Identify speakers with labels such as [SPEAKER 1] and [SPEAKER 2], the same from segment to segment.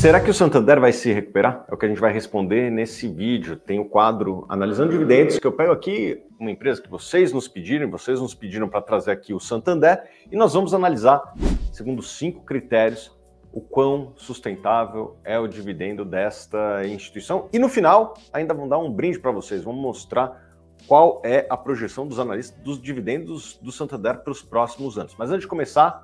[SPEAKER 1] Será que o Santander vai se recuperar? É o que a gente vai responder nesse vídeo. Tem o quadro Analisando Dividendos, que eu pego aqui uma empresa que vocês nos pediram, vocês nos pediram para trazer aqui o Santander, e nós vamos analisar, segundo cinco critérios, o quão sustentável é o dividendo desta instituição. E no final, ainda vamos dar um brinde para vocês, vamos mostrar qual é a projeção dos analistas dos dividendos do Santander para os próximos anos. Mas antes de começar,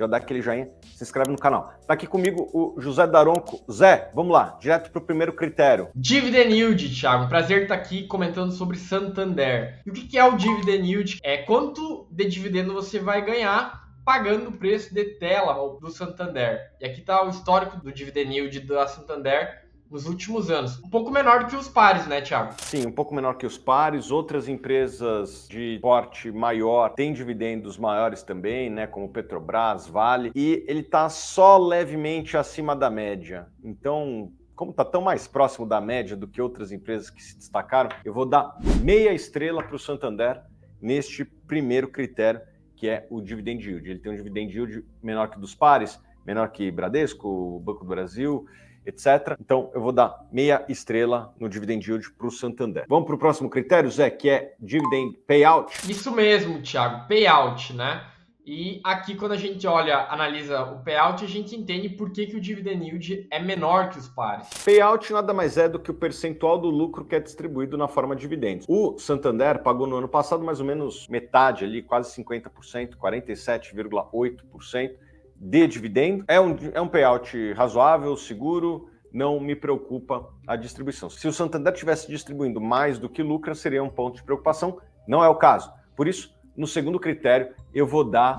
[SPEAKER 1] já dá aquele joinha, se inscreve no canal. Tá aqui comigo o José Daronco. Zé, vamos lá, direto pro primeiro critério.
[SPEAKER 2] Dividend Yield, Thiago. Prazer estar tá aqui comentando sobre Santander. E o que é o Dividend Yield? É quanto de dividendo você vai ganhar pagando o preço de tela do Santander. E aqui está o histórico do dividend yield da Santander nos últimos anos. Um pouco menor do que os pares, né, Thiago?
[SPEAKER 1] Sim, um pouco menor que os pares. Outras empresas de porte maior têm dividendos maiores também, né, como Petrobras, Vale, e ele está só levemente acima da média. Então, como está tão mais próximo da média do que outras empresas que se destacaram, eu vou dar meia estrela para o Santander neste primeiro critério, que é o dividend yield. Ele tem um dividend yield menor que dos pares, menor que Bradesco, Banco do Brasil, etc. Então, eu vou dar meia estrela no dividend yield para o Santander. Vamos para o próximo critério, Zé, que é dividend payout?
[SPEAKER 2] Isso mesmo, Thiago, payout, né? E aqui, quando a gente olha, analisa o payout, a gente entende por que, que o dividend yield é menor que os pares.
[SPEAKER 1] Payout nada mais é do que o percentual do lucro que é distribuído na forma de dividendos. O Santander pagou no ano passado mais ou menos metade ali, quase 50%, 47,8% de dividendo. É um, é um payout razoável, seguro, não me preocupa a distribuição. Se o Santander estivesse distribuindo mais do que lucra, seria um ponto de preocupação. Não é o caso. Por isso, no segundo critério, eu vou dar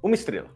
[SPEAKER 1] uma estrela.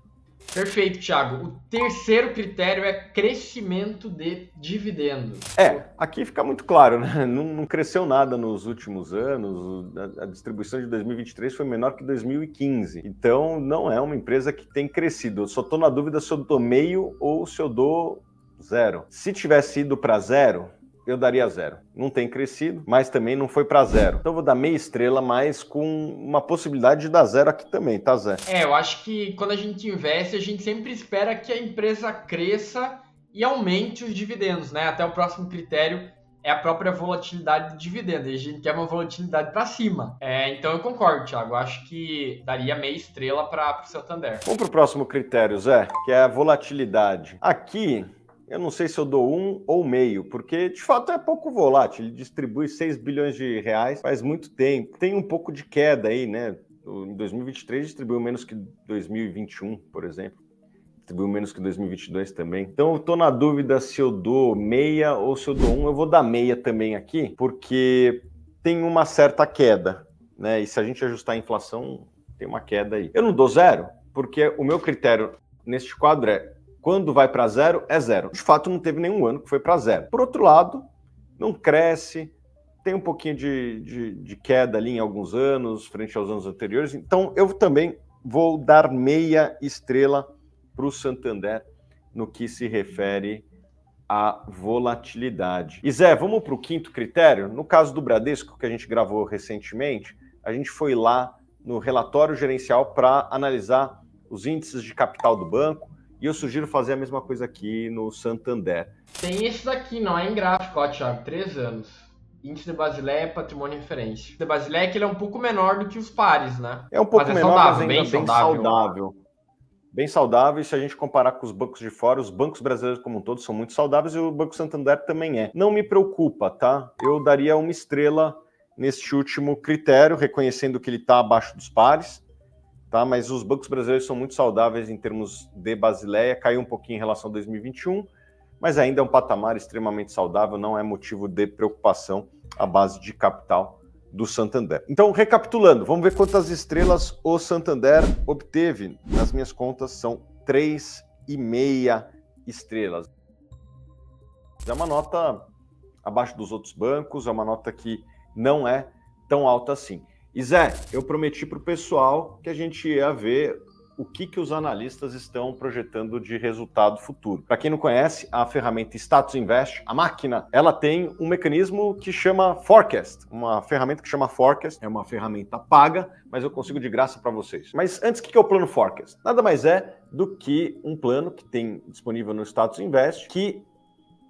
[SPEAKER 2] Perfeito, Thiago. O terceiro critério é crescimento de dividendo.
[SPEAKER 1] É, aqui fica muito claro, né? Não, não cresceu nada nos últimos anos. A, a, distribuição de 2023 foi menor que 2015. Então, não é uma empresa que tem crescido. Eu só estou na dúvida se eu dou meio ou se eu dou zero. Se tivesse ido para zero, eu daria zero. Não tem crescido, mas também não foi para zero. Então eu vou dar meia estrela, mas com uma possibilidade de dar zero aqui também, tá, Zé? É, eu
[SPEAKER 2] acho que quando a gente investe, a gente sempre espera que a empresa cresça e aumente os dividendos, né? Até o próximo critério é a própria volatilidade do dividendo. A gente quer uma volatilidade para cima. É, então eu concordo, Thiago. Eu acho que daria meia estrela para o Santander. Vamos para o
[SPEAKER 1] próximo critério, Zé, que é a volatilidade. Aqui eu não sei se eu dou um ou meio, porque de fato é pouco volátil. Ele distribui 6 bilhões de reais faz muito tempo. Tem um pouco de queda aí, né? Em 2023 distribuiu menos que 2021, por exemplo. Distribuiu menos que 2022 também. Então eu tô na dúvida se eu dou meia ou se eu dou um. Eu vou dar meia também aqui, porque tem uma certa queda, né? E se a gente ajustar a inflação, tem uma queda aí. Eu não dou zero, porque o meu critério neste quadro é quando vai para zero, é zero. De fato, não teve nenhum ano que foi para zero. Por outro lado, não cresce, tem um pouquinho de, de, de, queda ali em alguns anos, frente aos anos anteriores. Então, eu também vou dar meia estrela para o Santander no que se refere à volatilidade. E Zé, vamos para o quinto critério? No caso do Bradesco, que a gente gravou recentemente, a gente foi lá no relatório gerencial para analisar os índices de capital do banco e eu sugiro fazer a mesma coisa aqui no Santander.
[SPEAKER 2] Tem esse daqui, não é em gráfico, ó, Thiago, três anos. Índice de Basileia é patrimônio referência. O índice de Basileia é que ele é um pouco menor do que os pares, né? É um pouco mas é menor, saudável, mas bem, saudável. saudável.
[SPEAKER 1] Bem saudável, e se a gente comparar com os bancos de fora, os bancos brasileiros como um todo são muito saudáveis e o Banco Santander também é. Não me preocupa, tá? Eu daria uma estrela neste último critério, reconhecendo que ele está abaixo dos pares tá? Mas os bancos brasileiros são muito saudáveis em termos de Basileia, caiu um pouquinho em relação a 2021, mas ainda é um patamar extremamente saudável, não é motivo de preocupação a base de capital do Santander. Então, recapitulando, vamos ver quantas estrelas o Santander obteve. Nas minhas contas são três e meia estrelas. É uma nota abaixo dos outros bancos, é uma nota que não é tão alta assim. E Zé, eu prometi para o pessoal que a gente ia ver o que, que os analistas estão projetando de resultado futuro. Para quem não conhece, a ferramenta Status Invest, a máquina, ela tem um mecanismo que chama Forecast, uma ferramenta que chama Forecast, é uma ferramenta paga, mas eu consigo de graça para vocês. Mas antes, o que, que é o plano Forecast? Nada mais é do que um plano que tem disponível no Status Invest, que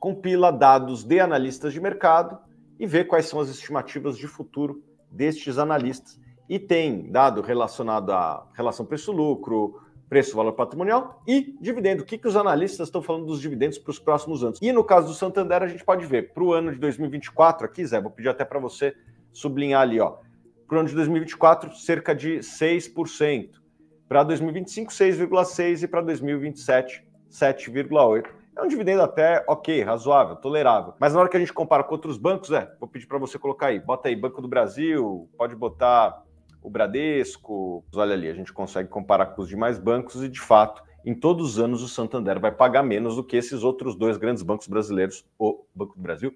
[SPEAKER 1] compila dados de analistas de mercado e vê quais são as estimativas de futuro destes analistas. E tem dado relacionado à relação preço-lucro, preço-valor patrimonial e dividendo. O que, que os analistas estão falando dos dividendos para os próximos anos? E no caso do Santander, a gente pode ver para o ano de 2024, aqui, Zé, vou pedir até para você sublinhar ali, ó. Para o ano de 2024, cerca de 6%. Para 2025, 6,6% e para 2027, 7,8%. É um dividendo até ok, razoável, tolerável. Mas na hora que a gente compara com outros bancos, é, vou pedir para você colocar aí, bota aí Banco do Brasil, pode botar o Bradesco. Olha ali, a gente consegue comparar com os demais bancos e de fato, em todos os anos o Santander vai pagar menos do que esses outros dois grandes bancos brasileiros, o Banco do Brasil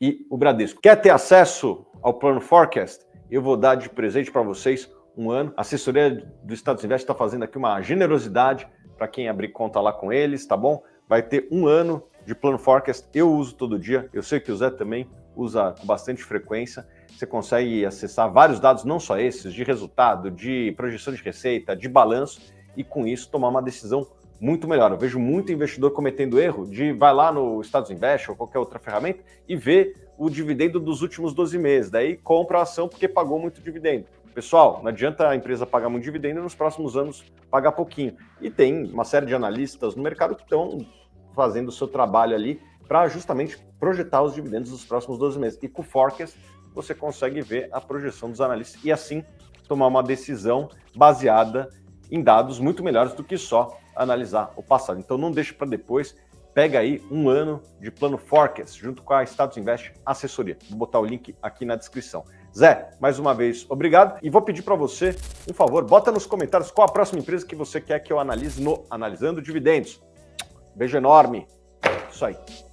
[SPEAKER 1] e o Bradesco. Quer ter acesso ao plano Forecast? Eu vou dar de presente para vocês um ano. A assessoria do Estados Invest está fazendo aqui uma generosidade para quem abrir conta lá com eles, tá bom? vai ter um ano de plano forecast. Eu uso todo dia, eu sei que o Zé também usa com bastante frequência. Você consegue acessar vários dados, não só esses, de resultado, de projeção de receita, de balanço, e com isso tomar uma decisão muito melhor. Eu vejo muito investidor cometendo erro de vai lá no Estados Invest ou qualquer outra ferramenta e vê o dividendo dos últimos 12 meses. Daí compra a ação porque pagou muito dividendo. Pessoal, não adianta a empresa pagar muito dividendo e nos próximos anos pagar pouquinho. E tem uma série de analistas no mercado que estão fazendo o seu trabalho ali para justamente projetar os dividendos dos próximos 12 meses. E com o Forecast, você consegue ver a projeção dos analistas e assim tomar uma decisão baseada em dados muito melhores do que só analisar o passado. Então não deixe para depois, pega aí um ano de plano Forecast junto com a Status Invest Assessoria. Vou botar o link aqui na descrição. Zé, mais uma vez, obrigado. E vou pedir para você, um favor, bota nos comentários qual a próxima empresa que você quer que eu analise no Analisando Dividendos. Beijo enorme. Isso aí.